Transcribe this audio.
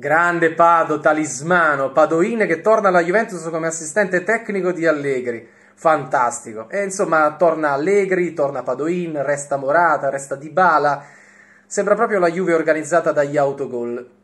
Grande Pado, talismano, Padoin che torna alla Juventus come assistente tecnico di Allegri. Fantastico. E insomma, torna Allegri, torna Padoin, resta Morata, resta Dybala. Sembra proprio la Juve organizzata dagli autogol.